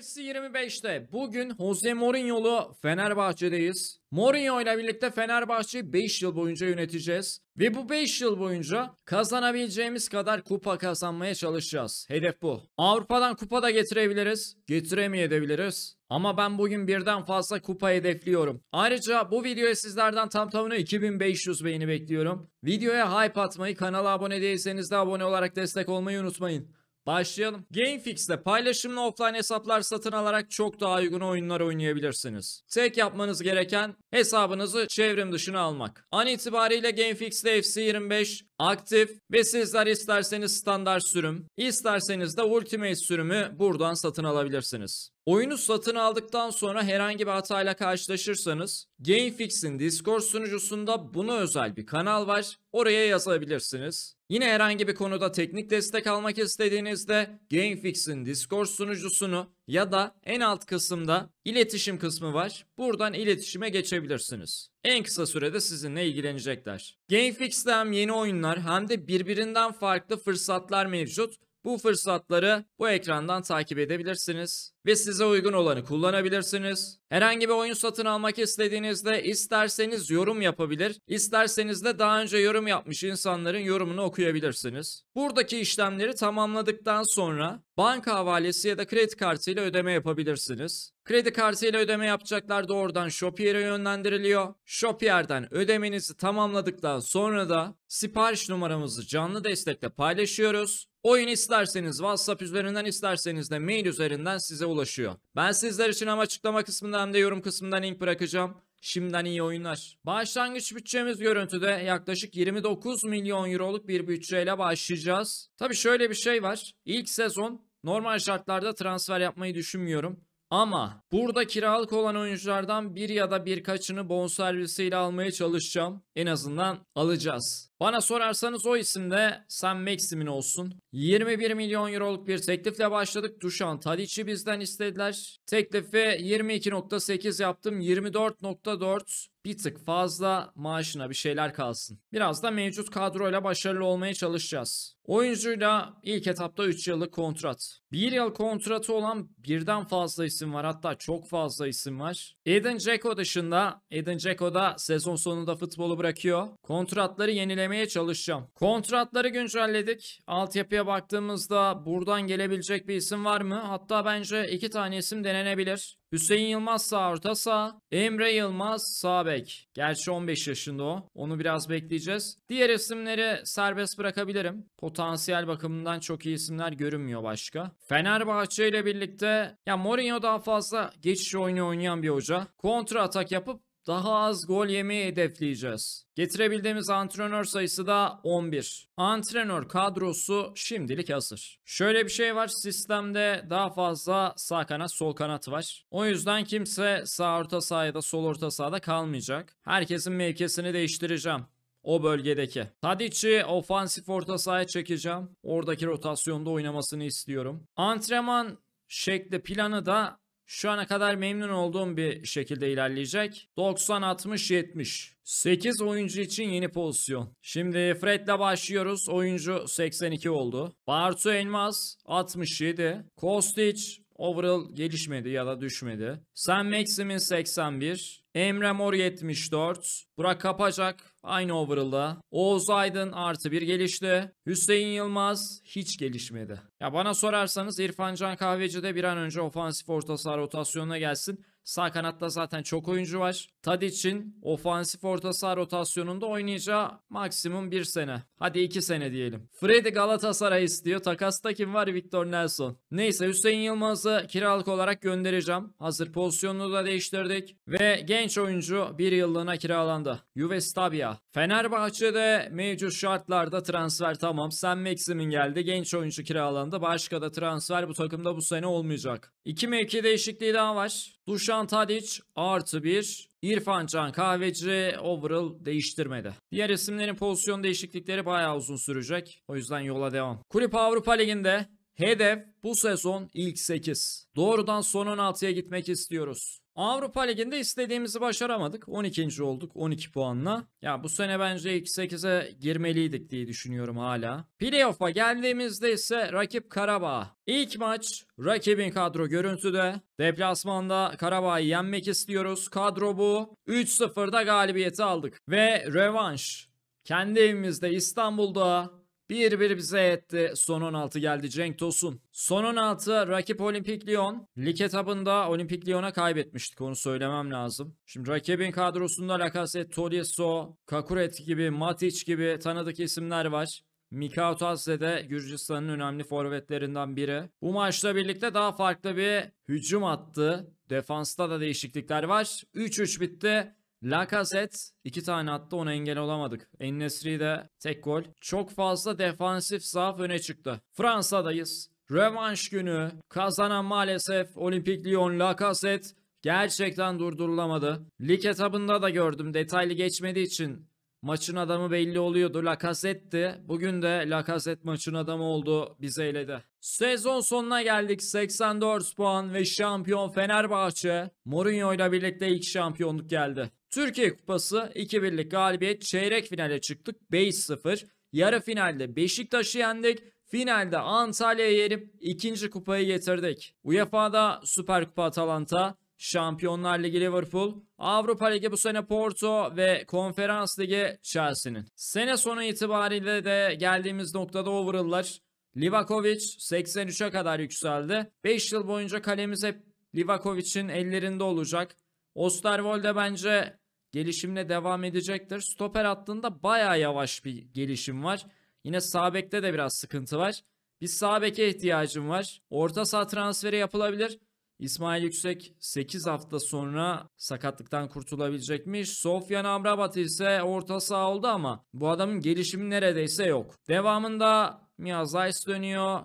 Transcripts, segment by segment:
FC 25'te bugün Jose Mourinho'lu Fenerbahçe'deyiz. Mourinho ile birlikte Fenerbahçe'yi 5 yıl boyunca yöneteceğiz. Ve bu 5 yıl boyunca kazanabileceğimiz kadar kupa kazanmaya çalışacağız. Hedef bu. Avrupa'dan kupa da getirebiliriz. Getiremeyebiliriz. Ama ben bugün birden fazla kupa hedefliyorum. Ayrıca bu videoya sizlerden tam tamına 2500 beğeni bekliyorum. Videoya hype atmayı, kanala abone değilseniz de abone olarak destek olmayı unutmayın. Başlayalım. Gamefix'te paylaşımlı offline hesaplar satın alarak çok daha uygun oyunlar oynayabilirsiniz. Tek yapmanız gereken hesabınızı çevrim dışına almak. An itibariyle Gamefix'te FC25 aktif ve sizler isterseniz standart sürüm, isterseniz de ultimate sürümü buradan satın alabilirsiniz. Oyunu satın aldıktan sonra herhangi bir hatayla karşılaşırsanız GameFix'in Discord sunucusunda buna özel bir kanal var. Oraya yazabilirsiniz. Yine herhangi bir konuda teknik destek almak istediğinizde GameFix'in Discord sunucusunu ya da en alt kısımda iletişim kısmı var. Buradan iletişime geçebilirsiniz. En kısa sürede sizinle ilgilenecekler. Gamefix'te hem yeni oyunlar hem de birbirinden farklı fırsatlar mevcut. Bu fırsatları bu ekrandan takip edebilirsiniz ve size uygun olanı kullanabilirsiniz. Herhangi bir oyun satın almak istediğinizde isterseniz yorum yapabilir, isterseniz de daha önce yorum yapmış insanların yorumunu okuyabilirsiniz. Buradaki işlemleri tamamladıktan sonra banka havalesi ya da kredi kartıyla ödeme yapabilirsiniz. Kredi kartıyla ödeme yapacaklar doğrudan Shopier'e yönlendiriliyor. Shopier'den ödemenizi tamamladıktan sonra da sipariş numaramızı canlı destekle paylaşıyoruz. Oyun isterseniz WhatsApp üzerinden isterseniz de mail üzerinden size ulaşıyor. Ben sizler için hem açıklama kısmından hem de yorum kısmından link bırakacağım. Şimdiden iyi oyunlar. Başlangıç bütçemiz görüntüde yaklaşık 29 milyon euroluk bir bütçeyle başlayacağız. Tabi şöyle bir şey var. İlk sezon normal şartlarda transfer yapmayı düşünmüyorum. Ama burada kiralık olan oyunculardan bir ya da birkaçını bonservisiyle almaya çalışacağım. En azından alacağız. Bana sorarsanız o isim de Sam Maxim'in olsun. 21 milyon euroluk bir teklifle başladık. Duşan Tadic'i bizden istediler. Teklifi 22.8 yaptım. 24.4 bir tık fazla maaşına bir şeyler kalsın. Biraz da mevcut kadroyla başarılı olmaya çalışacağız. Oyuncuyla ilk etapta 3 yıllık kontrat. 1 yıl kontratı olan birden fazla isim var hatta çok fazla isim var. Eden Dzeko dışında Eden Dzeko da sezon sonunda futbolu bırakıyor. Kontratları yenilemeye çalışacağım. Kontratları güncelledik. Altyapıya baktığımızda buradan gelebilecek bir isim var mı? Hatta bence iki tane isim denenebilir. Hüseyin Yılmaz sağ orta sağ. Emre Yılmaz sağ bek. Gerçi 15 yaşında o. Onu biraz bekleyeceğiz. Diğer isimleri serbest bırakabilirim. Potansiyel bakımından çok iyi isimler görünmüyor başka. Fenerbahçe ile birlikte ya Mourinho daha fazla geçiş oyunu oynayan bir hoca. Kontra atak yapıp daha az gol yemeyi hedefleyeceğiz. Getirebildiğimiz antrenör sayısı da 11. Antrenör kadrosu şimdilik hazır. Şöyle bir şey var sistemde daha fazla sağ kanat sol kanat var. O yüzden kimse sağ orta sahada sol orta sahada kalmayacak. Herkesin mevkisini değiştireceğim. O bölgedeki. Tadic'i ofansif orta sahaya çekeceğim. Oradaki rotasyonda oynamasını istiyorum. Antrenman şekli planı da şu ana kadar memnun olduğum bir şekilde ilerleyecek. 90 60 70. 8 oyuncu için yeni pozisyon. Şimdi Fred'le başlıyoruz. Oyuncu 82 oldu. Bartu Elmas 67. Kostic overall gelişmedi ya da düşmedi. Sam Maximin 81. Emre Mor 74. Burak Kapacak aynı overall'da. Oğuz Aydın artı bir gelişti. Hüseyin Yılmaz hiç gelişmedi. Ya bana sorarsanız İrfan Can Kahveci de bir an önce ofansif orta saha rotasyonuna gelsin. Sağ kanatta zaten çok oyuncu var. Tadic'in ofansif orta saha rotasyonunda oynayacağı maksimum 1 sene. Hadi 2 sene diyelim. Freddy Galatasaray istiyor. Takasta kim var? Victor Nelson. Neyse Hüseyin Yılmaz'ı kiralık olarak göndereceğim. Hazır pozisyonunu da değiştirdik. Ve genç oyuncu 1 yıllığına kiralandı. Juve Stabia. Fenerbahçe'de mevcut şartlarda transfer tamam. Sen Maxim'in geldi. Genç oyuncu kiralandı. Başka da transfer bu takımda bu sene olmayacak. 2 mevki değişikliği daha var. Duşan Dusan Tadic artı 1. İrfan Can Kahveci overall değiştirmedi. Diğer isimlerin pozisyon değişiklikleri bayağı uzun sürecek. O yüzden yola devam. Kulüp Avrupa Ligi'nde hedef bu sezon ilk 8. Doğrudan son 16'ya gitmek istiyoruz. Avrupa Ligi'nde istediğimizi başaramadık. 12. olduk 12 puanla. Ya bu sene bence ilk 8'e girmeliydik diye düşünüyorum hala. Playoff'a geldiğimizde ise rakip Karabağ. İlk maç rakibin kadro görüntüde. Deplasmanda Karabağ'ı yenmek istiyoruz. Kadro bu. 3-0'da galibiyeti aldık. Ve revanş. Kendi evimizde İstanbul'da bir bir bize etti. Son 16 geldi Cenk Tosun. Son 16 rakip Olimpik Lyon. Lig etabında Olimpik Lyon'a kaybetmiştik onu söylemem lazım. Şimdi rakibin kadrosunda Lacazette, Tolisso, Kakuret gibi, Matic gibi tanıdık isimler var. Mikao Tazze de Gürcistan'ın önemli forvetlerinden biri. Bu maçla birlikte daha farklı bir hücum attı. Defansta da değişiklikler var. 3-3 bitti. Lacazette iki tane attı ona engel olamadık. Ennesri de tek gol. Çok fazla defansif zaaf öne çıktı. Fransa'dayız. Rövanş günü kazanan maalesef Olimpik Lyon Lacazette gerçekten durdurulamadı. Lig etabında da gördüm detaylı geçmediği için Maçın adamı belli oluyordu. Lacazette'ti. Bugün de Lacazette maçın adamı oldu. Bize de. Sezon sonuna geldik. 84 puan ve şampiyon Fenerbahçe. Mourinho ile birlikte ilk şampiyonluk geldi. Türkiye Kupası 2 birlik galibiyet. Çeyrek finale çıktık 5-0. Yarı finalde Beşiktaş'ı yendik. Finalde Antalya'yı yenip ikinci kupayı getirdik. UEFA'da Süper Kupa Atalanta, Şampiyonlar Ligi Liverpool, Avrupa Ligi bu sene Porto ve Konferans Ligi Chelsea'nin. Sene sonu itibariyle de geldiğimiz noktada overall'lar Livakovic 83'e kadar yükseldi. 5 yıl boyunca kalemiz hep Livakovic'in ellerinde olacak. Osterwold bence gelişimle devam edecektir. Stoper hattında baya yavaş bir gelişim var. Yine Sabek'te de biraz sıkıntı var. Bir Sabek'e ihtiyacım var. Orta saha transferi yapılabilir. İsmail Yüksek 8 hafta sonra sakatlıktan kurtulabilecekmiş. Sofyan Amrabat ise orta sağ oldu ama bu adamın gelişimi neredeyse yok. Devamında Mia Zeiss dönüyor.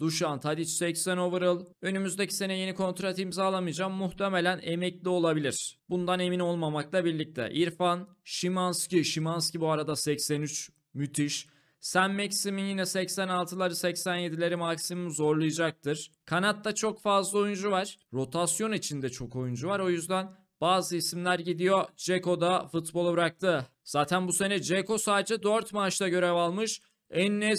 Duşan Tadic 80 overall. Önümüzdeki sene yeni kontrat imzalamayacağım. Muhtemelen emekli olabilir. Bundan emin olmamakla birlikte. İrfan, Şimanski. Şimanski bu arada 83. Müthiş. Sen Maxim'in yine 86'ları 87'leri maksimum zorlayacaktır. Kanatta çok fazla oyuncu var. Rotasyon içinde çok oyuncu var. O yüzden bazı isimler gidiyor. Ceko da futbolu bıraktı. Zaten bu sene Ceko sadece 4 maçta görev almış. En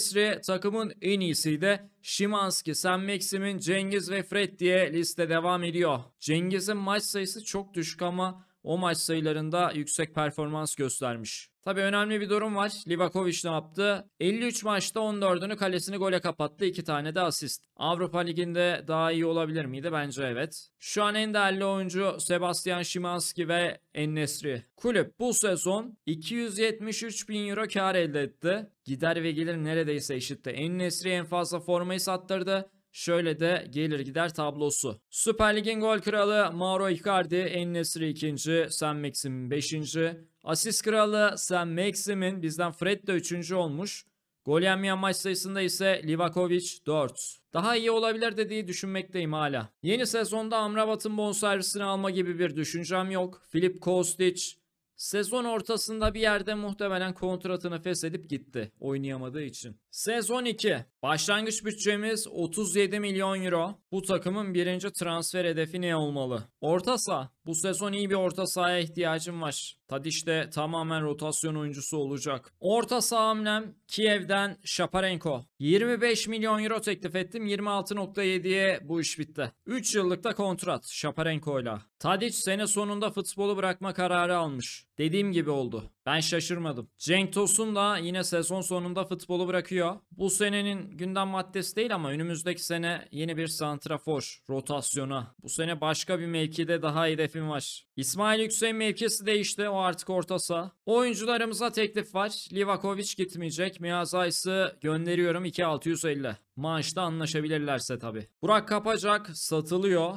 takımın en iyisi de Şimanski, Sam Maxim'in Cengiz ve Fred diye liste devam ediyor. Cengiz'in maç sayısı çok düşük ama o maç sayılarında yüksek performans göstermiş. Tabii önemli bir durum var. Livakovic ne yaptı? 53 maçta 14'ünü kalesini gole kapattı. 2 tane de asist. Avrupa Ligi'nde daha iyi olabilir miydi? Bence evet. Şu an en değerli oyuncu Sebastian Szymanski ve Ennesri. Kulüp bu sezon 273 bin euro kar elde etti. Gider ve gelir neredeyse eşitti. Ennesri en fazla formayı sattırdı. Şöyle de gelir gider tablosu. Süper Lig'in gol kralı Mauro Icardi, Ennesri ikinci, Sam Maxim beşinci. Asist kralı Sam Maximin bizden Fred de 3. olmuş. Gol yenmeyen maç sayısında ise Livakovic 4. Daha iyi olabilir dediği düşünmekteyim hala. Yeni sezonda Amrabat'ın bonservisini alma gibi bir düşüncem yok. Filip Kostic sezon ortasında bir yerde muhtemelen kontratını feshedip gitti oynayamadığı için. Sezon 2. Başlangıç bütçemiz 37 milyon euro. Bu takımın birinci transfer hedefi ne olmalı? Orta saha. Bu sezon iyi bir orta sahaya ihtiyacım var. Tadiş de tamamen rotasyon oyuncusu olacak. Orta saha hamlem Kiev'den Şaparenko. 25 milyon euro teklif ettim. 26.7'ye bu iş bitti. 3 yıllık da kontrat Şaparenko'yla. Tadiç sene sonunda futbolu bırakma kararı almış. Dediğim gibi oldu. Ben şaşırmadım. Cenk Tosun da yine sezon sonunda futbolu bırakıyor. Bu senenin gündem maddesi değil ama önümüzdeki sene yeni bir santrafor rotasyona. Bu sene başka bir mevkide daha hedefim var. İsmail Yüksek mevkisi değişti. O artık orta saha. Oyuncularımıza teklif var. Livakovic gitmeyecek. Miyazays'ı gönderiyorum 2.650. Maaşta anlaşabilirlerse tabii. Burak Kapacak satılıyor.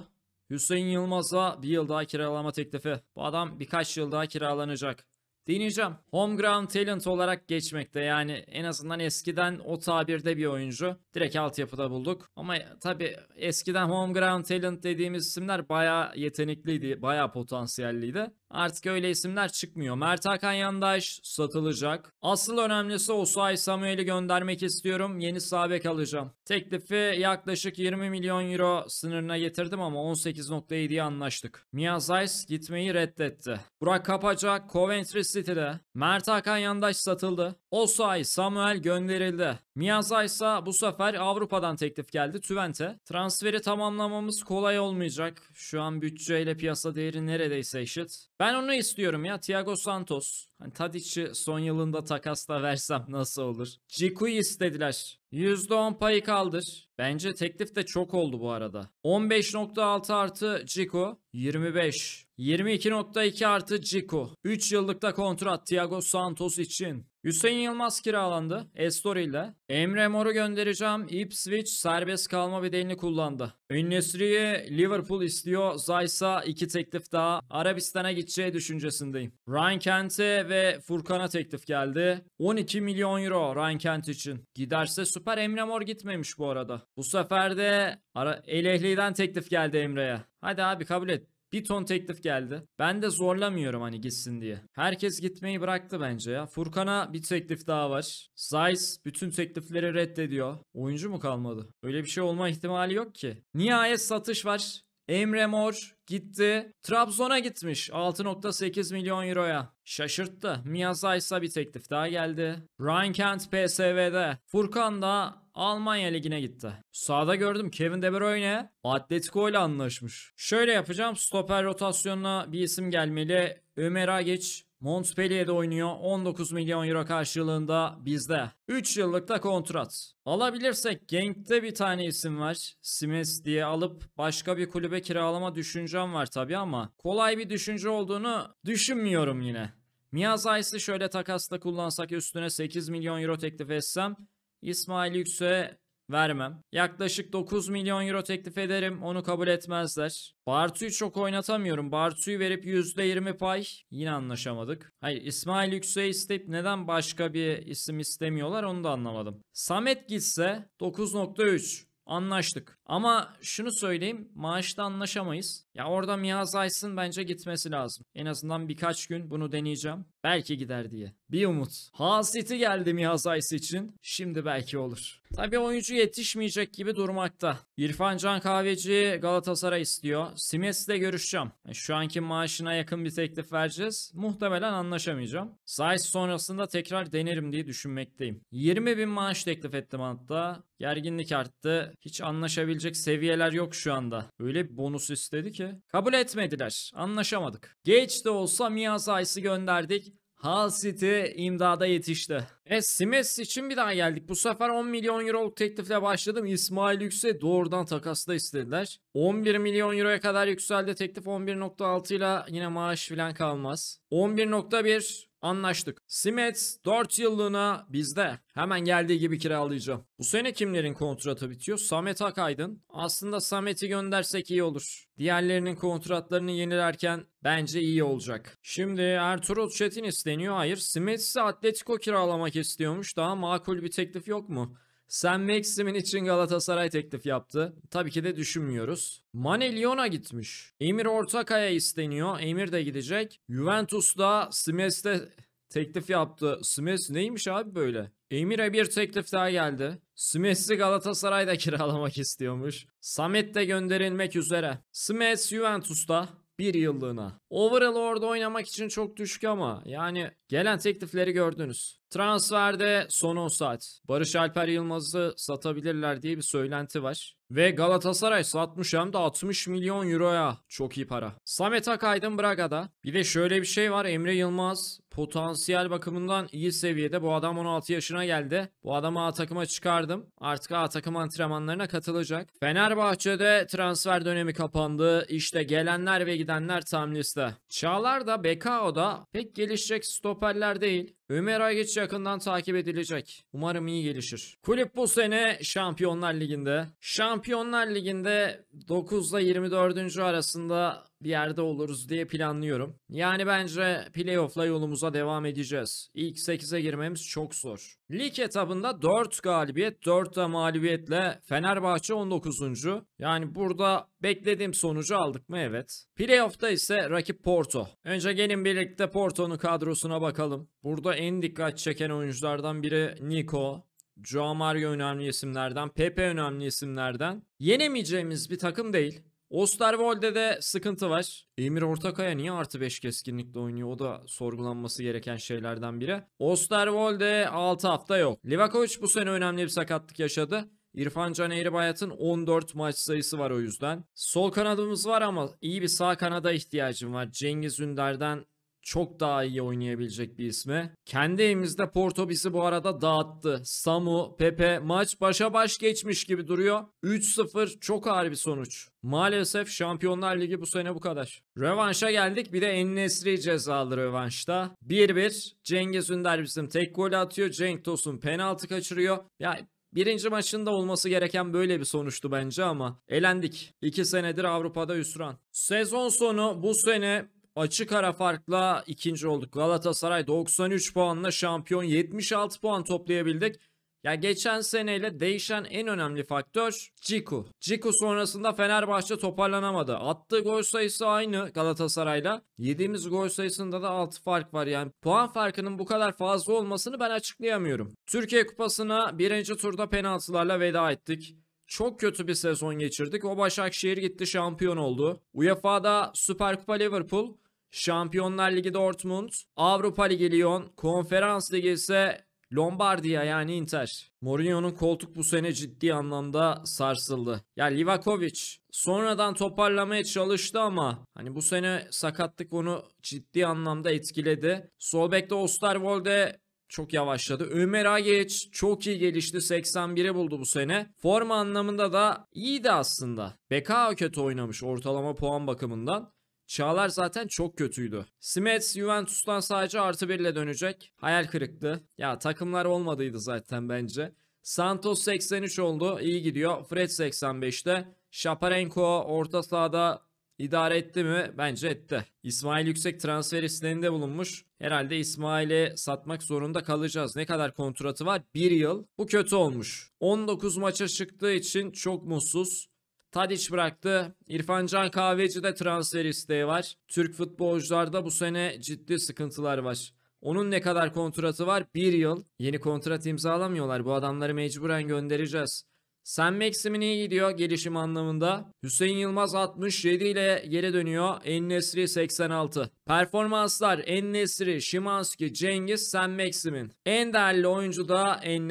Hüseyin Yılmaz'a bir yıl daha kiralama teklifi. Bu adam birkaç yıl daha kiralanacak. Deneyeceğim. ground talent olarak geçmekte yani en azından eskiden o tabirde bir oyuncu. Direkt altyapıda bulduk. Ama tabi eskiden home ground talent dediğimiz isimler bayağı yetenekliydi. Bayağı potansiyelliydi. Artık öyle isimler çıkmıyor. Mert Hakan Yandaş satılacak. Asıl önemlisi Osay Samuel'i göndermek istiyorum. Yeni sabek alacağım. Teklifi yaklaşık 20 milyon euro sınırına getirdim ama 18.7'ye anlaştık. Mia Zeiss gitmeyi reddetti. Burak Kapaca Coventry City'de. Mert Hakan Yandaş satıldı. Osay Samuel gönderildi. Mia ise bu sefer Avrupa'dan teklif geldi Twente. Transferi tamamlamamız kolay olmayacak. Şu an bütçeyle piyasa değeri neredeyse eşit. Ben onu istiyorum ya. Thiago Santos. Hani Tadic'i son yılında takasla versem nasıl olur? Ciku'yu istediler. %10 payı kaldır. Bence teklif de çok oldu bu arada. 15.6 artı Ciku 25. 22.2 artı Ciku. 3 yıllıkta kontrat Thiago Santos için. Hüseyin Yılmaz kiralandı. Estor ile. Emre Mor'u göndereceğim. Ipswich serbest kalma bedelini kullandı. Ünlüsri'yi Liverpool istiyor. Zaysa iki teklif daha Arabistan'a gideceği düşüncesindeyim. Ryan Kent'e ve Furkan'a teklif geldi. 12 milyon euro Ryan Kent için. Giderse süper Emre Mor gitmemiş bu arada. Bu sefer de El Ehli'den teklif geldi Emre'ye. Hadi abi kabul et. Bir ton teklif geldi. Ben de zorlamıyorum hani gitsin diye. Herkes gitmeyi bıraktı bence ya. Furkan'a bir teklif daha var. Zeiss bütün teklifleri reddediyor. Oyuncu mu kalmadı? Öyle bir şey olma ihtimali yok ki. Nihayet satış var. Emre Mor gitti. Trabzon'a gitmiş 6.8 milyon euroya. Şaşırttı. Miyazaysa bir teklif daha geldi. Ryan Kent PSV'de. Furkan da Almanya Ligi'ne gitti. Sağda gördüm Kevin De Bruyne Atletico ile anlaşmış. Şöyle yapacağım stoper rotasyonuna bir isim gelmeli. Ömer Ageç Montpellier'de oynuyor. 19 milyon euro karşılığında bizde. 3 yıllıkta kontrat. Alabilirsek Genk'te bir tane isim var. Simes diye alıp başka bir kulübe kiralama düşüncem var tabii ama kolay bir düşünce olduğunu düşünmüyorum yine. Miyaz şöyle takasla kullansak üstüne 8 milyon euro teklif etsem İsmail Yüksek'e vermem. Yaklaşık 9 milyon euro teklif ederim. Onu kabul etmezler. Bartu'yu çok oynatamıyorum. Bartu'yu verip %20 pay. Yine anlaşamadık. Hayır İsmail Yüksek'i isteyip neden başka bir isim istemiyorlar onu da anlamadım. Samet gitse 9.3. Anlaştık. Ama şunu söyleyeyim maaşta anlaşamayız. Ya orada Miyaz Aysın bence gitmesi lazım. En azından birkaç gün bunu deneyeceğim. Belki gider diye. Bir umut. Hasreti geldi Miyaz Aysın için. Şimdi belki olur. Tabii oyuncu yetişmeyecek gibi durmakta. İrfan Can Kahveci Galatasaray istiyor. Simes'le görüşeceğim. E, şu anki maaşına yakın bir teklif vereceğiz. Muhtemelen anlaşamayacağım. Zeiss sonrasında tekrar denerim diye düşünmekteyim. 20 bin maaş teklif ettim hatta. Gerginlik arttı. Hiç anlaşabilir yapabilecek seviyeler yok şu anda. Öyle bir bonus istedi ki. Kabul etmediler. Anlaşamadık. Geç de olsa Miyazais'i gönderdik. Hull City imdada yetişti. E Simes için bir daha geldik. Bu sefer 10 milyon euroluk teklifle başladım. İsmail Yüksel doğrudan takasla istediler. 11 milyon euroya kadar yükseldi teklif. 11.6 ile yine maaş falan kalmaz. 11.1 Anlaştık. Simets 4 yıllığına bizde. Hemen geldiği gibi kiralayacağım. Bu sene kimlerin kontratı bitiyor? Samet Akaydın. Aslında Samet'i göndersek iyi olur. Diğerlerinin kontratlarını yenilerken bence iyi olacak. Şimdi Ertuğrul Çetin isteniyor. Hayır. ise Atletico kiralamak istiyormuş. Daha makul bir teklif yok mu? Sen Maxim'in için Galatasaray teklif yaptı. Tabii ki de düşünmüyoruz. Mane Lyon'a gitmiş. Emir Ortakaya isteniyor. Emir de gidecek. Juventus da Smes'te teklif yaptı. Smith neymiş abi böyle? Emir'e bir teklif daha geldi. Smith'i Galatasaray'da kiralamak istiyormuş. Samet de gönderilmek üzere. Smith Juventus'ta bir yıllığına. Overall orada oynamak için çok düşük ama yani gelen teklifleri gördünüz. Transferde son 10 saat. Barış Alper Yılmaz'ı satabilirler diye bir söylenti var. Ve Galatasaray satmış hem de 60 milyon euroya. Çok iyi para. Samet Akaydın Braga'da. Bir de şöyle bir şey var. Emre Yılmaz potansiyel bakımından iyi seviyede. Bu adam 16 yaşına geldi. Bu adamı A takıma çıkardım. Artık A takım antrenmanlarına katılacak. Fenerbahçe'de transfer dönemi kapandı. İşte gelenler ve gidenler tam liste. Çağlar da Bekao'da pek gelişecek stoperler değil. Ümera geç yakından takip edilecek. Umarım iyi gelişir. Kulüp bu sene Şampiyonlar Ligi'nde. Şampiyonlar Ligi'nde 9 ile 24. arasında bir yerde oluruz diye planlıyorum. Yani bence playoff'la yolumuza devam edeceğiz. İlk 8'e girmemiz çok zor. Lig etabında 4 galibiyet 4 de mağlubiyetle Fenerbahçe 19. Yani burada beklediğim sonucu aldık mı evet. Playoff'ta ise rakip Porto. Önce gelin birlikte Porto'nun kadrosuna bakalım. Burada en dikkat çeken oyunculardan biri Nico. Joao Mario önemli isimlerden, Pepe önemli isimlerden. Yenemeyeceğimiz bir takım değil. Osterwolde de sıkıntı var. Emir Ortakaya niye artı 5 keskinlikle oynuyor? O da sorgulanması gereken şeylerden biri. Osterwolde 6 hafta yok. Livakovic bu sene önemli bir sakatlık yaşadı. İrfan Can Eğribayat'ın 14 maç sayısı var o yüzden. Sol kanadımız var ama iyi bir sağ kanada ihtiyacım var. Cengiz Ünder'den çok daha iyi oynayabilecek bir isme. Kendi evimizde Porto bizi bu arada dağıttı. Samu, Pepe maç başa baş geçmiş gibi duruyor. 3-0 çok ağır bir sonuç. Maalesef Şampiyonlar Ligi bu sene bu kadar. Rövanşa geldik bir de Ennesri cezalı rövanşta. 1-1 Cengiz Ünder bizim tek golü atıyor. Cenk Tosun penaltı kaçırıyor. Yani Birinci maçında olması gereken böyle bir sonuçtu bence ama elendik. İki senedir Avrupa'da üsran. Sezon sonu bu sene Açık ara farkla ikinci olduk. Galatasaray 93 puanla şampiyon 76 puan toplayabildik. Ya geçen seneyle değişen en önemli faktör Ciku. Ciku sonrasında Fenerbahçe toparlanamadı. Attığı gol sayısı aynı Galatasaray'la. Yediğimiz gol sayısında da 6 fark var. Yani puan farkının bu kadar fazla olmasını ben açıklayamıyorum. Türkiye Kupası'na birinci turda penaltılarla veda ettik. Çok kötü bir sezon geçirdik. O Başakşehir gitti şampiyon oldu. UEFA'da Süper Kupa Liverpool Şampiyonlar Ligi Dortmund, Avrupa Ligi Lyon, Konferans Ligi ise Lombardiya yani Inter. Mourinho'nun koltuk bu sene ciddi anlamda sarsıldı. Ya Livakovic sonradan toparlamaya çalıştı ama hani bu sene sakatlık onu ciddi anlamda etkiledi. Solbek'te Osterwolde çok yavaşladı. Ömer Ageç çok iyi gelişti. 81'i buldu bu sene. Forma anlamında da iyiydi aslında. Bekao kötü oynamış ortalama puan bakımından. Çağlar zaten çok kötüydü. Smets Juventus'tan sadece artı 1 ile dönecek. Hayal kırıktı. Ya takımlar olmadıydı zaten bence. Santos 83 oldu. İyi gidiyor. Fred 85'te. Şaparenko orta sahada idare etti mi? Bence etti. İsmail Yüksek transfer isteğinde bulunmuş. Herhalde İsmail'i satmak zorunda kalacağız. Ne kadar kontratı var? 1 yıl. Bu kötü olmuş. 19 maça çıktığı için çok mutsuz. Tadiç bıraktı. İrfan Can Kahveci transfer isteği var. Türk futbolcularda bu sene ciddi sıkıntılar var. Onun ne kadar kontratı var? Bir yıl. Yeni kontrat imzalamıyorlar. Bu adamları mecburen göndereceğiz. Sen Maxim'in iyi gidiyor gelişim anlamında. Hüseyin Yılmaz 67 ile geri dönüyor. En 86. Performanslar En Nesri, Şimanski, Cengiz, Sen Maxim'in. En değerli oyuncu da En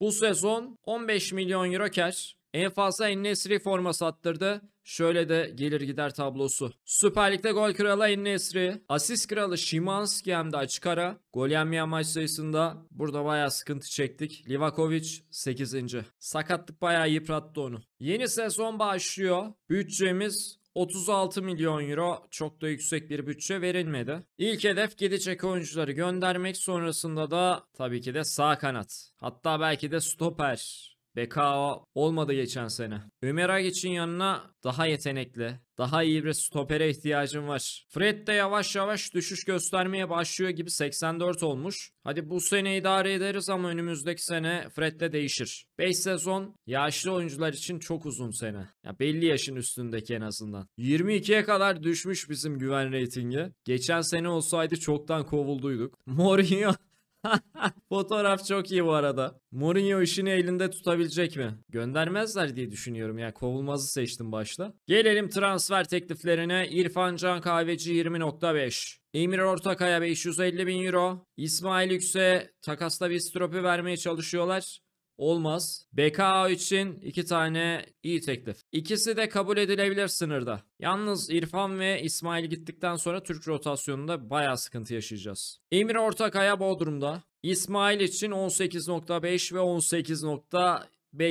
Bu sezon 15 milyon euro kar. En fazla Ennesri forma sattırdı. Şöyle de gelir gider tablosu. Süper Lig'de gol kralı Ennesri, asist kralı Şimanski hem de açık ara. Gol yenmeyen maç sayısında burada bayağı sıkıntı çektik. Livakovic 8. Sakatlık bayağı yıprattı onu. Yeni sezon başlıyor. Bütçemiz 36 milyon euro çok da yüksek bir bütçe verilmedi. İlk hedef gidecek oyuncuları göndermek sonrasında da tabii ki de sağ kanat. Hatta belki de stoper Bekao olmadı geçen sene. Ömer Agic'in yanına daha yetenekli, daha iyi bir stopere ihtiyacım var. Fred de yavaş yavaş düşüş göstermeye başlıyor gibi 84 olmuş. Hadi bu sene idare ederiz ama önümüzdeki sene Fred de değişir. 5 sezon yaşlı oyuncular için çok uzun sene. Ya belli yaşın üstündeki en azından. 22'ye kadar düşmüş bizim güven reytingi. Geçen sene olsaydı çoktan kovulduyduk. Mourinho Fotoğraf çok iyi bu arada. Mourinho işini elinde tutabilecek mi? Göndermezler diye düşünüyorum ya. Kovulmazı seçtim başta. Gelelim transfer tekliflerine. İrfan Can Kahveci 20.5. Emir Ortakaya 550 bin euro. İsmail Yükse takasla bir stropi vermeye çalışıyorlar. Olmaz. BKA için iki tane iyi teklif. İkisi de kabul edilebilir sınırda. Yalnız İrfan ve İsmail gittikten sonra Türk rotasyonunda baya sıkıntı yaşayacağız. Emir Ortakaya Bodrum'da. İsmail için 18.5 ve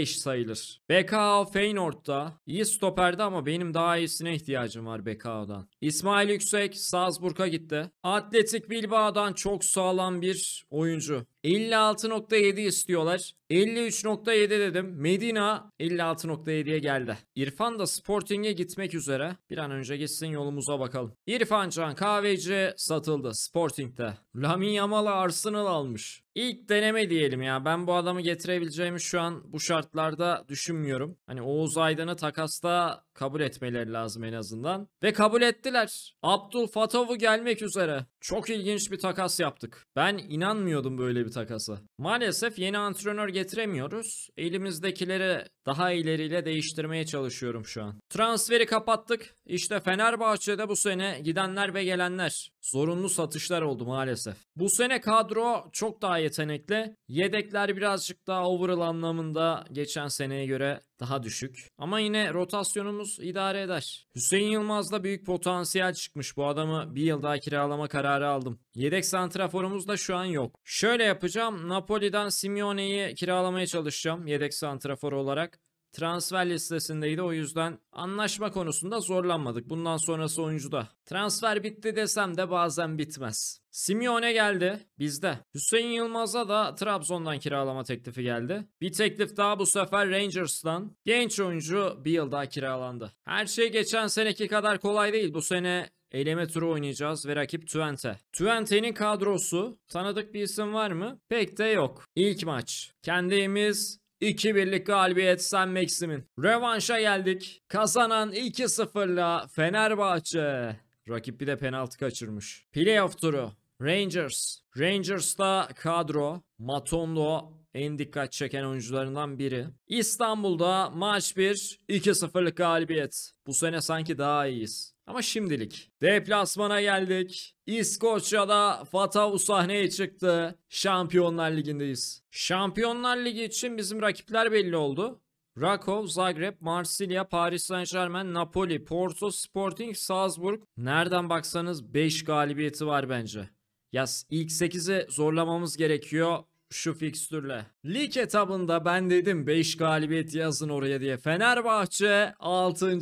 18.5 sayılır. BKA Feyenoord'da iyi stoperdi ama benim daha iyisine ihtiyacım var BKA'dan. İsmail Yüksek Salzburg'a gitti. Atletik Bilbao'dan çok sağlam bir oyuncu. 56.7 istiyorlar. 53.7 dedim. Medina 56.7'ye geldi. İrfan da Sporting'e gitmek üzere. Bir an önce gitsin yolumuza bakalım. İrfan Can kahveci satıldı Sporting'de. Lamin Yamal'ı Arsenal almış. İlk deneme diyelim ya. Ben bu adamı getirebileceğimi şu an bu şartlarda düşünmüyorum. Hani Oğuz Aydın'ı takasta kabul etmeleri lazım en azından. Ve kabul ettiler. Abdul Fatov'u gelmek üzere. Çok ilginç bir takas yaptık. Ben inanmıyordum böyle bir bir takası. Maalesef yeni antrenör getiremiyoruz. Elimizdekileri daha ileriyle değiştirmeye çalışıyorum şu an. Transferi kapattık. İşte Fenerbahçe'de bu sene gidenler ve gelenler zorunlu satışlar oldu maalesef. Bu sene kadro çok daha yetenekli. Yedekler birazcık daha overall anlamında geçen seneye göre daha düşük. Ama yine rotasyonumuz idare eder. Hüseyin Yılmaz'da büyük potansiyel çıkmış. Bu adamı bir yıl daha kiralama kararı aldım. Yedek santraforumuz da şu an yok. Şöyle yapacağım. Napoli'den Simeone'yi kiralamaya çalışacağım yedek santrafor olarak transfer listesindeydi. O yüzden anlaşma konusunda zorlanmadık. Bundan sonrası oyuncuda. Transfer bitti desem de bazen bitmez. Simeone geldi bizde. Hüseyin Yılmaz'a da Trabzon'dan kiralama teklifi geldi. Bir teklif daha bu sefer Rangers'dan Genç oyuncu bir yıl daha kiralandı. Her şey geçen seneki kadar kolay değil. Bu sene eleme turu oynayacağız ve rakip Twente. Twente'nin kadrosu tanıdık bir isim var mı? Pek de yok. İlk maç. Kendimiz 2 birlik galibiyet sen Maxim'in. Revanşa geldik. Kazanan 2-0'la Fenerbahçe. Rakip bir de penaltı kaçırmış. Playoff turu. Rangers. Rangers'ta kadro. Matondo en dikkat çeken oyuncularından biri. İstanbul'da maç 1 2-0'lık galibiyet. Bu sene sanki daha iyiyiz. Ama şimdilik. Deplasmana geldik. İskoçya'da Fatahu sahneye çıktı. Şampiyonlar Ligi'ndeyiz. Şampiyonlar Ligi için bizim rakipler belli oldu. Rakov, Zagreb, Marsilya, Paris Saint Germain, Napoli, Porto, Sporting, Salzburg. Nereden baksanız 5 galibiyeti var bence. Yaz ilk 8'i zorlamamız gerekiyor şu fikstürle. Lig etabında ben dedim 5 galibiyet yazın oraya diye. Fenerbahçe 6.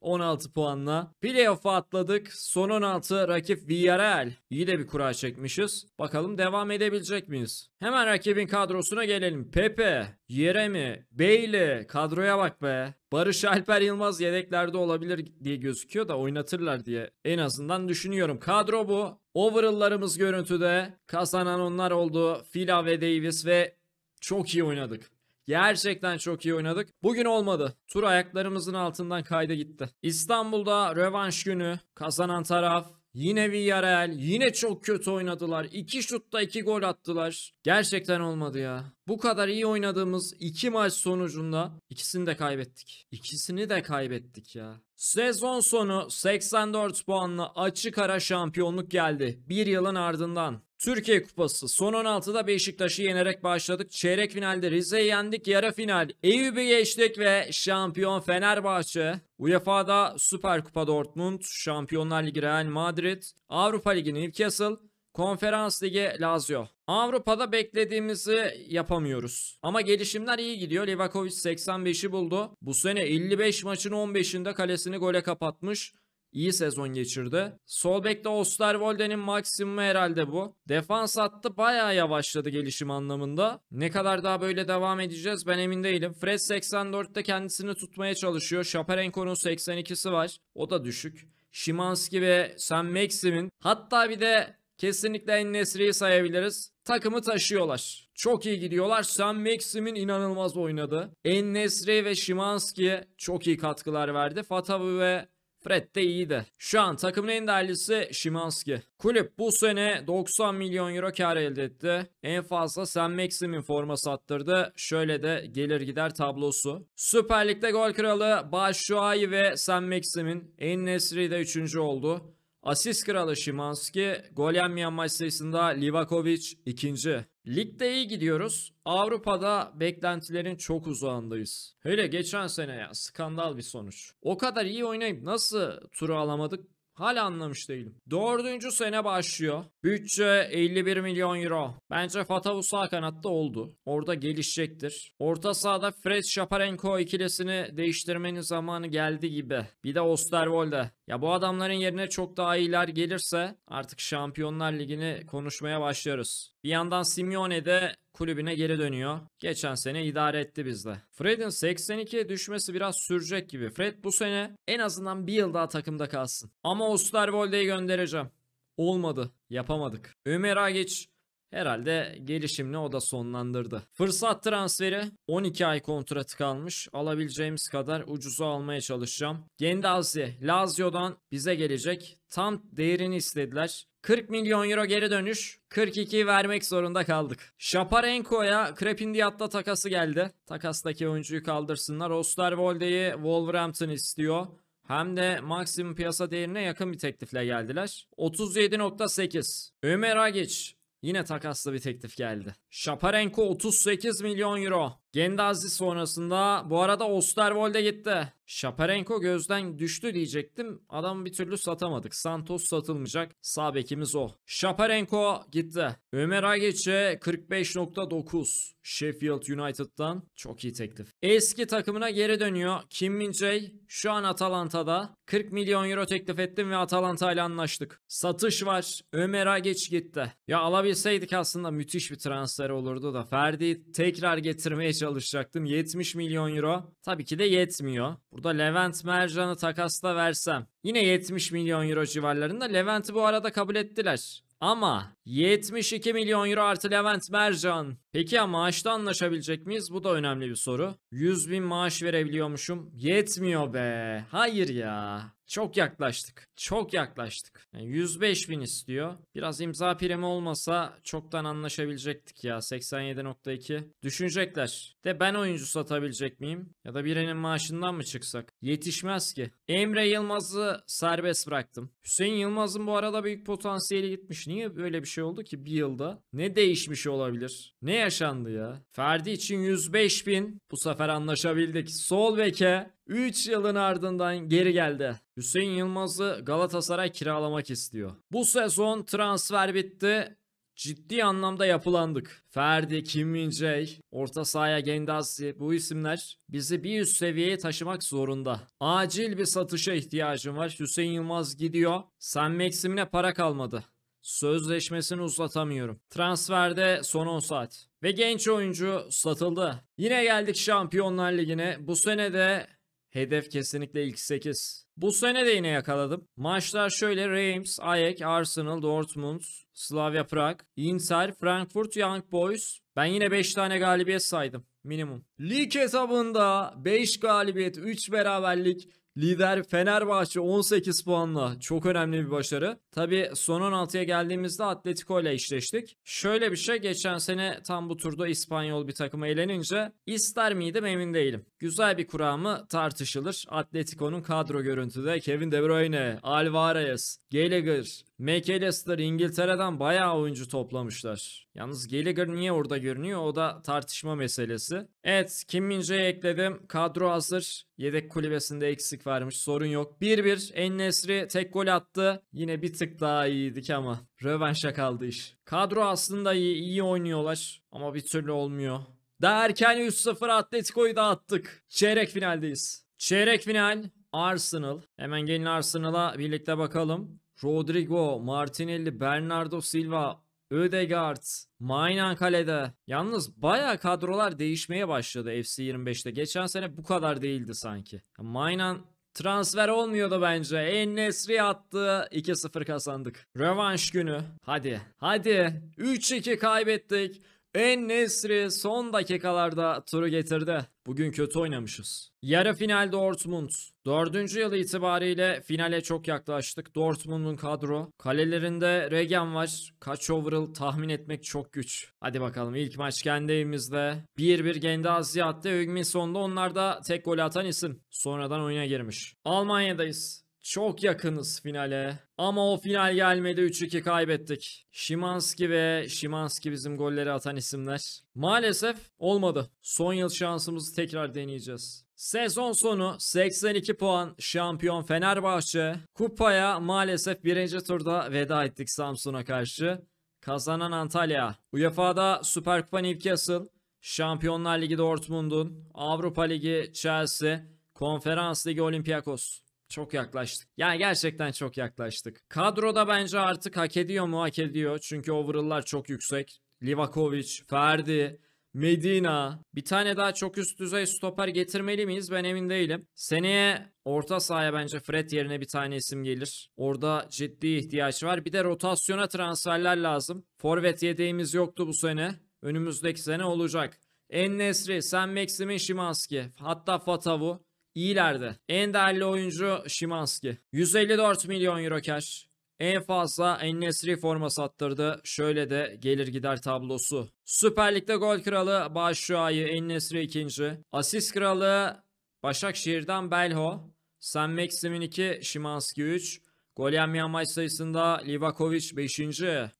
16 puanla. Playoff'a atladık. Son 16 rakip Villarreal. İyi de bir kura çekmişiz. Bakalım devam edebilecek miyiz? Hemen rakibin kadrosuna gelelim. Pepe, Yeremi, Bailey. Kadroya bak be. Barış Alper Yılmaz yedeklerde olabilir diye gözüküyor da oynatırlar diye en azından düşünüyorum. Kadro bu. Overall'larımız görüntüde kazanan onlar oldu. Fila ve Davis ve çok iyi oynadık. Gerçekten çok iyi oynadık. Bugün olmadı. Tur ayaklarımızın altından kayda gitti. İstanbul'da rövanş günü kazanan taraf Yine Villarreal. Yine çok kötü oynadılar. 2 şutta 2 gol attılar. Gerçekten olmadı ya. Bu kadar iyi oynadığımız 2 maç sonucunda ikisini de kaybettik. İkisini de kaybettik ya. Sezon sonu 84 puanla açık ara şampiyonluk geldi. Bir yılın ardından Türkiye Kupası son 16'da Beşiktaş'ı yenerek başladık. Çeyrek finalde Rize'yi yendik. Yarı final Eyüp'ü geçtik ve şampiyon Fenerbahçe. UEFA'da Süper Kupa Dortmund, Şampiyonlar Ligi Real Madrid, Avrupa Ligi Newcastle, Konferans Ligi Lazio. Avrupa'da beklediğimizi yapamıyoruz. Ama gelişimler iyi gidiyor. Livakovic 85'i buldu. Bu sene 55 maçın 15'inde kalesini gole kapatmış iyi sezon geçirdi. Sol bekte Osterwolde'nin maksimumu herhalde bu. Defans attı bayağı yavaşladı gelişim anlamında. Ne kadar daha böyle devam edeceğiz ben emin değilim. Fred 84'te kendisini tutmaya çalışıyor. Şaparenko'nun 82'si var. O da düşük. Şimanski ve Sam Maxim'in hatta bir de kesinlikle en Nesri'yi sayabiliriz. Takımı taşıyorlar. Çok iyi gidiyorlar. Sam Maxim'in inanılmaz oynadı. En Nesri ve Şimanski çok iyi katkılar verdi. Fatavu ve Fred de iyiydi. Şu an takımın en değerlisi Şimanski. Kulüp bu sene 90 milyon euro kar elde etti. En fazla Sam Maxim'in forma sattırdı. Şöyle de gelir gider tablosu. Süper Lig'de gol kralı Başşuayi ve Sam Maxim'in en Nesri de 3. oldu. Asist kralı Şimanski, gol yenmeyen maç sayısında Livakovic ikinci. Ligde iyi gidiyoruz. Avrupa'da beklentilerin çok uzağındayız. Hele geçen sene ya skandal bir sonuç. O kadar iyi oynayıp nasıl turu alamadık Hala anlamış değilim. Dördüncü sene başlıyor. Bütçe 51 milyon euro. Bence Fatavu sağ kanatta oldu. Orada gelişecektir. Orta sahada Fred Şaparenko ikilisini değiştirmenin zamanı geldi gibi. Bir de Osterwolde. Ya bu adamların yerine çok daha iyiler gelirse artık Şampiyonlar Ligi'ni konuşmaya başlarız. Bir yandan Simeone de kulübüne geri dönüyor. Geçen sene idare etti bizde. Fred'in 82'ye düşmesi biraz sürecek gibi. Fred bu sene en azından bir yıl daha takımda kalsın. Ama Osterwolde'yi göndereceğim. Olmadı. Yapamadık. Ömer Agiç Herhalde gelişimini o da sonlandırdı. Fırsat transferi 12 ay kontratı kalmış. Alabileceğimiz kadar ucuzu almaya çalışacağım. Gendazi Lazio'dan bize gelecek. Tam değerini istediler. 40 milyon euro geri dönüş. 42 vermek zorunda kaldık. Şaparenko'ya Krepindiyat'ta takası geldi. Takastaki oyuncuyu kaldırsınlar. Osterwolde'yi Wolverhampton istiyor. Hem de maksimum piyasa değerine yakın bir teklifle geldiler. 37.8. Ömer Agiç Yine takaslı bir teklif geldi. Şaparenko 38 milyon euro. Gendazi sonrasında bu arada Osterwold'e gitti. Şaparenko gözden düştü diyecektim. Adamı bir türlü satamadık. Santos satılmayacak. Sağ bekimiz o. Şaparenko gitti. Ömer Agec'e 45.9. Sheffield United'dan çok iyi teklif. Eski takımına geri dönüyor. Kim Min Jae şu an Atalanta'da. 40 milyon euro teklif ettim ve Atalanta ile anlaştık. Satış var. Ömer Ageç gitti. Ya alabilseydik aslında müthiş bir transfer olurdu da. Ferdi tekrar getirmeye çalışacaktım. 70 milyon euro. Tabii ki de yetmiyor. Burada Levent Mercan'ı Takas'ta versem. Yine 70 milyon euro civarlarında. Levent'i bu arada kabul ettiler. Ama 72 milyon euro artı Levent Mercan. Peki ya maaşta anlaşabilecek miyiz? Bu da önemli bir soru. 100 bin maaş verebiliyormuşum. Yetmiyor be. Hayır ya. Çok yaklaştık. Çok yaklaştık. Yani 105 bin istiyor. Biraz imza primi olmasa çoktan anlaşabilecektik ya. 87.2. Düşünecekler. De ben oyuncu satabilecek miyim? Ya da birinin maaşından mı çıksak? Yetişmez ki. Emre Yılmaz'ı serbest bıraktım. Hüseyin Yılmaz'ın bu arada büyük potansiyeli gitmiş. Niye böyle bir şey oldu ki bir yılda? Ne değişmiş olabilir? Ne yaşandı ya? Ferdi için 105 bin. Bu sefer anlaşabildik. Sol beke 3 yılın ardından geri geldi. Hüseyin Yılmaz'ı Galatasaray kiralamak istiyor. Bu sezon transfer bitti. Ciddi anlamda yapılandık. Ferdi, Kim Min-jae, orta sahaya Gendazi bu isimler bizi bir üst seviyeye taşımak zorunda. Acil bir satışa ihtiyacım var. Hüseyin Yılmaz gidiyor. Sen Maxim'le para kalmadı. Sözleşmesini uzatamıyorum. Transferde son 10 saat. Ve genç oyuncu satıldı. Yine geldik Şampiyonlar Ligi'ne. Bu sene de Hedef kesinlikle ilk 8. Bu sene de yine yakaladım. Maçlar şöyle Reims, Ajax, Arsenal, Dortmund, Slavia Prag, Inter, Frankfurt, Young Boys. Ben yine 5 tane galibiyet saydım minimum. Lig hesabında 5 galibiyet, 3 beraberlik, Lider Fenerbahçe 18 puanla çok önemli bir başarı. Tabi son 16'ya geldiğimizde Atletico ile eşleştik. Şöyle bir şey geçen sene tam bu turda İspanyol bir takıma eğlenince ister miydim emin değilim. Güzel bir kura mı tartışılır. Atletico'nun kadro görüntüde Kevin De Bruyne, Alvarez, Gallagher, McAllister İngiltere'den bayağı oyuncu toplamışlar. Yalnız Gallagher niye orada görünüyor o da tartışma meselesi. Evet Kim Mince'yi ekledim. Kadro hazır. Yedek kulübesinde eksik varmış sorun yok. 1-1 En Nesri tek gol attı. Yine bir tık daha iyiydik ama rövanşa kaldı iş. Kadro aslında iyi, iyi oynuyorlar ama bir türlü olmuyor. Daha erken 3-0 Atletico'yu da attık. Çeyrek finaldeyiz. Çeyrek final Arsenal. Hemen gelin Arsenal'a birlikte bakalım. Rodrigo, Martinelli, Bernardo Silva, Ödegaard, Maynan kalede. Yalnız baya kadrolar değişmeye başladı FC25'te. Geçen sene bu kadar değildi sanki. Maynan transfer olmuyordu bence. En Nesri attı. 2-0 kazandık. Rövanş günü. Hadi. Hadi. 3-2 kaybettik. En Nesri son dakikalarda turu getirdi. Bugün kötü oynamışız. Yarı final Dortmund. Dördüncü yılı itibariyle finale çok yaklaştık. Dortmund'un kadro. Kalelerinde Regan var. Kaç overall tahmin etmek çok güç. Hadi bakalım ilk maç kendimizde, evimizde. 1 kendi Gendazi attı. Hügmin sonda onlar da tek gol atan isim. Sonradan oyuna girmiş. Almanya'dayız. Çok yakınız finale. Ama o final gelmedi 3-2 kaybettik. Şimanski ve Şimanski bizim golleri atan isimler. Maalesef olmadı. Son yıl şansımızı tekrar deneyeceğiz. Sezon sonu 82 puan şampiyon Fenerbahçe. Kupaya maalesef birinci turda veda ettik Samsun'a karşı. Kazanan Antalya. UEFA'da Süper Kupa Newcastle. Şampiyonlar Ligi Dortmund'un. Avrupa Ligi Chelsea. Konferans Ligi Olympiakos. Çok yaklaştık. Ya gerçekten çok yaklaştık. Kadroda bence artık hak ediyor mu? Hak ediyor. Çünkü overall'lar çok yüksek. Livakovic, Ferdi, Medina. Bir tane daha çok üst düzey stoper getirmeli miyiz? Ben emin değilim. Seneye orta sahaya bence Fred yerine bir tane isim gelir. Orada ciddi ihtiyaç var. Bir de rotasyona transferler lazım. Forvet yedeğimiz yoktu bu sene. Önümüzdeki sene olacak. En Nesri, Sen Maximin Şimanski, hatta Fatavu. İyilerde. En değerli oyuncu Şimanski. 154 milyon euro cash. En fazla Ennesri forma sattırdı. Şöyle de gelir gider tablosu. Süper Lig'de gol kralı Başşuay'ı Ennesri ikinci. Asist kralı Başakşehir'den Belho. Sen Maxim'in 2, Şimanski 3. Gol yenmeyen maç sayısında Livakovic 5.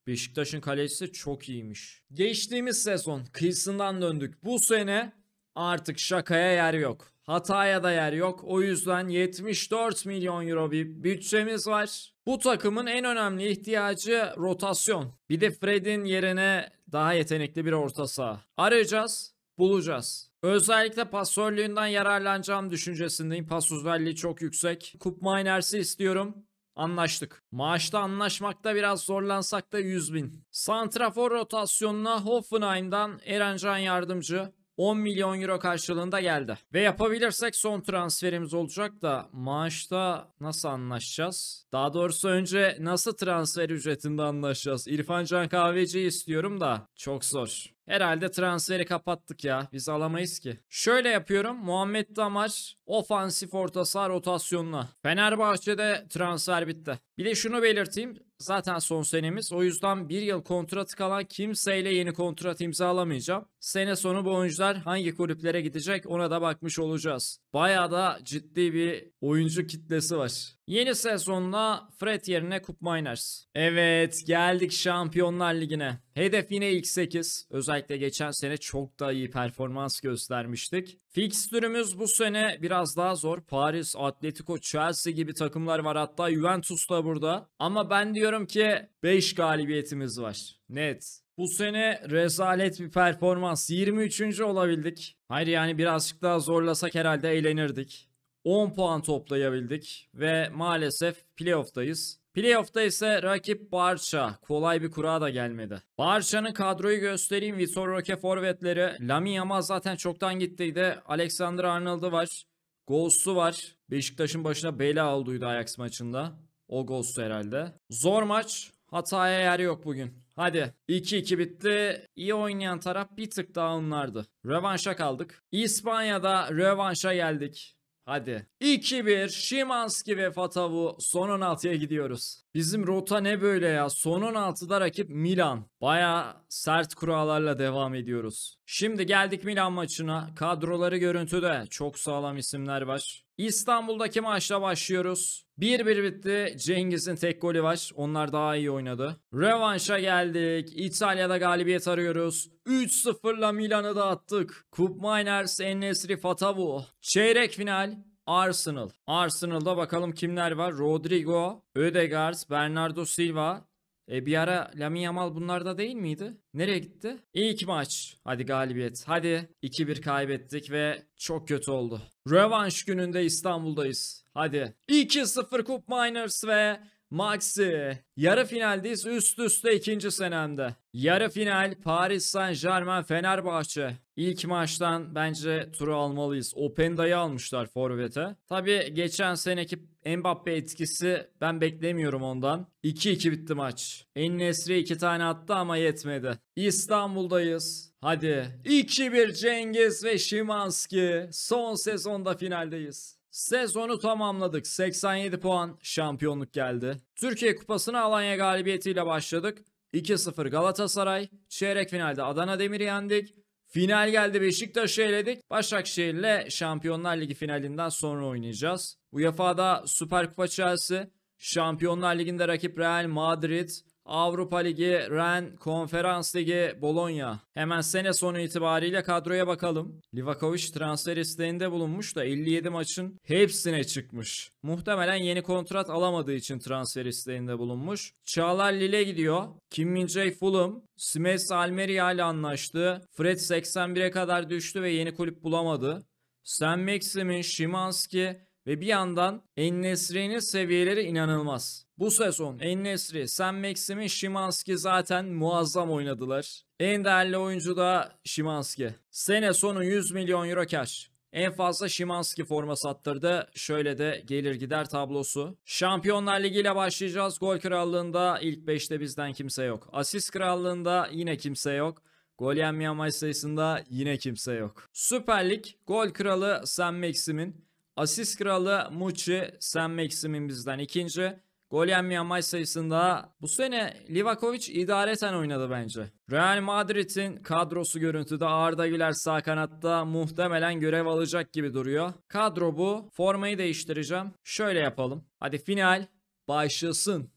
Beşiktaş'ın kalecisi çok iyiymiş. Geçtiğimiz sezon kıyısından döndük. Bu sene artık şakaya yer yok. Hataya da yer yok. O yüzden 74 milyon euro bir bütçemiz var. Bu takımın en önemli ihtiyacı rotasyon. Bir de Fred'in yerine daha yetenekli bir orta saha. Arayacağız, bulacağız. Özellikle pasörlüğünden yararlanacağım düşüncesindeyim. Pas uzverliği çok yüksek. Kup Miners'i istiyorum. Anlaştık. Maaşta anlaşmakta biraz zorlansak da 100 bin. Santrafor rotasyonuna Hoffenheim'dan Erencan yardımcı. 10 milyon euro karşılığında geldi. Ve yapabilirsek son transferimiz olacak da maaşta nasıl anlaşacağız? Daha doğrusu önce nasıl transfer ücretinde anlaşacağız? İrfan Can Kahveci'yi istiyorum da çok zor. Herhalde transferi kapattık ya. Biz alamayız ki. Şöyle yapıyorum. Muhammed Damar ofansif orta saha rotasyonuna. Fenerbahçe'de transfer bitti. Bir de şunu belirteyim zaten son senemiz. O yüzden bir yıl kontratı kalan kimseyle yeni kontrat imzalamayacağım. Sene sonu bu oyuncular hangi kulüplere gidecek ona da bakmış olacağız. Bayağı da ciddi bir oyuncu kitlesi var. Yeni sezonda Fred yerine Cup Miners. Evet geldik Şampiyonlar Ligi'ne. Hedef yine ilk 8. Özellikle geçen sene çok daha iyi performans göstermiştik. Fikstürümüz bu sene biraz daha zor. Paris, Atletico, Chelsea gibi takımlar var. Hatta Juventus da burada. Ama ben diyorum ki 5 galibiyetimiz var. Net. Bu sene rezalet bir performans. 23. olabildik. Hayır yani birazcık daha zorlasak herhalde eğlenirdik. 10 puan toplayabildik ve maalesef playoff'tayız. Playoff'ta ise rakip Barça. Kolay bir kura da gelmedi. Barça'nın kadroyu göstereyim. Vitor Roque forvetleri. Lamine Yamal zaten çoktan gittiydi. Alexander Arnold'u var. Ghost'u var. Beşiktaş'ın başına bela aldıydı Ajax maçında. O Ghost'u herhalde. Zor maç. Hataya yer yok bugün. Hadi 2-2 bitti. İyi oynayan taraf bir tık daha onlardı. Rövanşa kaldık. İspanya'da rövanşa geldik. Hadi. 2-1 Şimanski ve Fatavu son 16'ya gidiyoruz. Bizim rota ne böyle ya? Son 16'da rakip Milan. Baya sert kurallarla devam ediyoruz. Şimdi geldik Milan maçına. Kadroları görüntüde. Çok sağlam isimler var. İstanbul'daki maçla başlıyoruz. 1-1 bitti. Cengiz'in tek golü var. Onlar daha iyi oynadı. Revanşa geldik. İtalya'da galibiyet arıyoruz. 3-0'la Milan'ı da attık. Kup Miners, Enesri, Fatavu. Çeyrek final. Arsenal. Arsenal'da bakalım kimler var? Rodrigo, Ödegaard, Bernardo Silva, e bir ara Lamine Yamal bunlarda değil miydi? Nereye gitti? İlk maç. Hadi galibiyet. Hadi 2-1 kaybettik ve çok kötü oldu. Rövanş gününde İstanbul'dayız. Hadi 2-0 Cup Miners ve Maxi. Yarı finaldeyiz üst üste ikinci senemde. Yarı final Paris Saint Germain Fenerbahçe. İlk maçtan bence turu almalıyız. Openda'yı almışlar Forvet'e. Tabi geçen seneki Mbappe etkisi ben beklemiyorum ondan. 2-2 bitti maç. En Nesri 2 tane attı ama yetmedi. İstanbul'dayız. Hadi 2-1 Cengiz ve Şimanski. Son sezonda finaldeyiz. Sezonu tamamladık. 87 puan şampiyonluk geldi. Türkiye Kupası'na Alanya galibiyetiyle başladık. 2-0 Galatasaray. Çeyrek finalde Adana Demir'i yendik. Final geldi Beşiktaş'ı eledik. Başakşehir'le Şampiyonlar Ligi finalinden sonra oynayacağız. UEFA'da Süper Kupa Chelsea, Şampiyonlar Ligi'nde rakip Real Madrid, Avrupa Ligi, Ren, Konferans Ligi, Bologna. Hemen sene sonu itibariyle kadroya bakalım. Livakovic transfer isteğinde bulunmuş da 57 maçın hepsine çıkmış. Muhtemelen yeni kontrat alamadığı için transfer isteğinde bulunmuş. Çağlar Lille gidiyor. Kim Min-jae Fulham, Smith Almeria ile anlaştı. Fred 81'e kadar düştü ve yeni kulüp bulamadı. Sam Maximin, Şimanski, ve bir yandan Ennesri'nin seviyeleri inanılmaz. Bu sezon Ennesri, Sam Maxim'in Şimanski zaten muazzam oynadılar. En değerli oyuncu da Şimanski. Sene sonu 100 milyon euro kar. En fazla Şimanski forma sattırdı. Şöyle de gelir gider tablosu. Şampiyonlar Ligi ile başlayacağız. Gol krallığında ilk 5'te bizden kimse yok. Asist krallığında yine kimse yok. Gol yenmeyen maç sayısında yine kimse yok. Süper Lig gol kralı Sam Maxim'in Asist kralı Muçi, sen Maxim'in bizden ikinci. Gol yenmeyen maç sayısında bu sene Livakovic idareten oynadı bence. Real Madrid'in kadrosu görüntüde Arda Güler sağ kanatta muhtemelen görev alacak gibi duruyor. Kadro bu. Formayı değiştireceğim. Şöyle yapalım. Hadi final başlasın.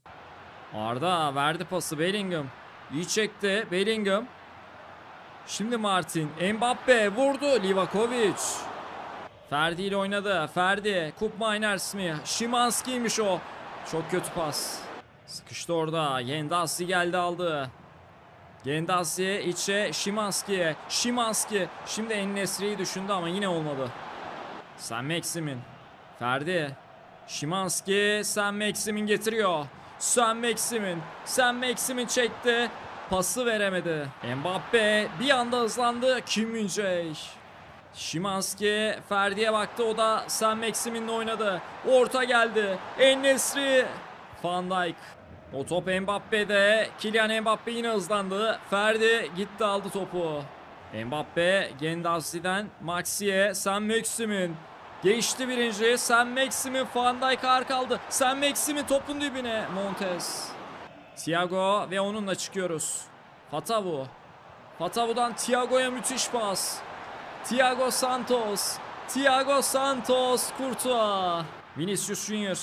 Arda verdi pası Bellingham. İyi çekti Bellingham. Şimdi Martin. Mbappe vurdu Livakovic. Ferdi ile oynadı. Ferdi. Kup Miners mi? Şimanski'ymiş o. Çok kötü pas. Sıkıştı orada. Yendasi geldi aldı. Yendasi içe Şimanski'ye. Şimanski. Şimdi Ennesri'yi düşündü ama yine olmadı. Sen Maxim'in. Ferdi. Şimanski. Sen Maxim'in getiriyor. Sen Maxim'in. Sen Maxim'in çekti. Pası veremedi. Mbappe bir anda hızlandı. Kim Min Şimanski Ferdi'ye baktı. O da Sam Maximin'le oynadı. Orta geldi. Enesri, Van Dijk. O top Mbappe'de. Kylian Mbappe yine hızlandı. Ferdi gitti aldı topu. Mbappe Gendavsi'den Maxi'ye Sam Maximin. Geçti birinci. Sam Maximin Van Dijk ağır kaldı. Sam Maximin topun dibine. Montes. Thiago ve onunla çıkıyoruz. Fatavu. Fatavu'dan Thiago'ya müthiş pas. Thiago Santos. Thiago Santos. Kurtuğa. Vinicius Junior.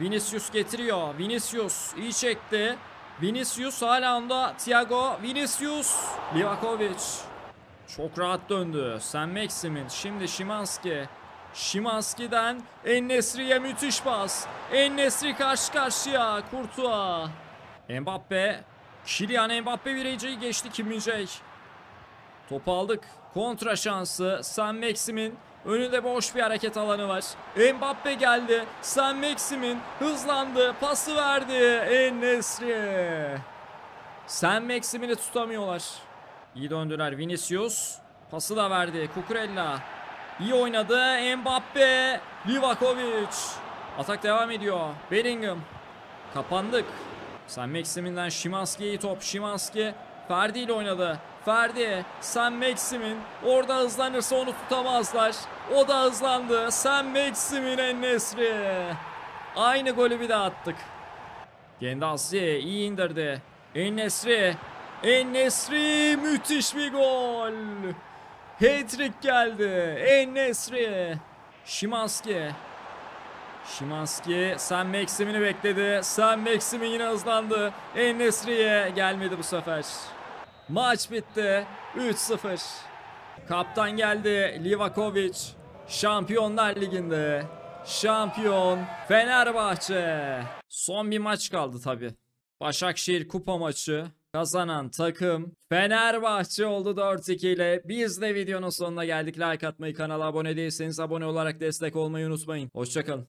Vinicius getiriyor. Vinicius iyi çekti. Vinicius hala onda. Thiago. Vinicius. Livakovic. Çok rahat döndü. Sen Maxim'in. Şimdi Şimanski. Şimanski'den Ennesri'ye müthiş pas. Ennesri karşı karşıya. Kurtuğa. Mbappe. Kylian Mbappe bireyceyi geçti Kim Min Topu aldık. Kontra şansı. Sam Maxim'in önünde boş bir hareket alanı var. Mbappe geldi. Sam Maxim'in hızlandı. Pası verdi. En Nesri. Sam Maxim'ini tutamıyorlar. İyi döndüler Vinicius. Pası da verdi. Kukurella. İyi oynadı. Mbappe. Livakovic. Atak devam ediyor. Bellingham. Kapandık. Sen Maxim'inden Şimanski'ye top. Şimanski Ferdi ile oynadı. Ferdi, Sam Maxim'in orada hızlanırsa onu tutamazlar. O da hızlandı. Sam Maxim'in en nesri. Aynı golü bir daha attık. Gendazi iyi indirdi. En nesri. müthiş bir gol. hat geldi. En nesri. Şimanski. Şimanski Sam Maxim'ini bekledi. Sen Maxim'in yine hızlandı. En gelmedi bu sefer. Maç bitti. 3-0. Kaptan geldi Livakovic. Şampiyonlar Ligi'nde. Şampiyon Fenerbahçe. Son bir maç kaldı tabi. Başakşehir kupa maçı. Kazanan takım Fenerbahçe oldu 4-2 ile. Biz de videonun sonuna geldik. Like atmayı, kanala abone değilseniz abone olarak destek olmayı unutmayın. Hoşçakalın.